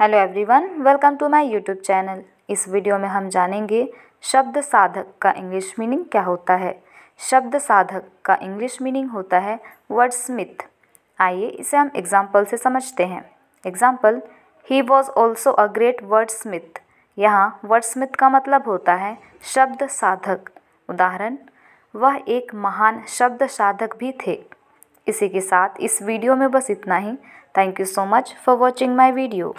hello everyone welcome to my YouTube channel इस video में हम जानेंगे शब्द साधक का इंग्लिश मीनिंग क्या होता है शब्द साधक का इंग्लिश मीनिंग होता है वर्ड स्मिथ आइए इसे हम एग्जाम्पल से समझते हैं एग्जाम्पल ही was also a great wordsmith यहाँ वर्ड स्मिथ का मतलब होता है शब्द साधक उदाहरण वह एक महान शब्द साधक भी थे इसी के साथ इस वीडियो में बस इतना ही thank you so much for watching my video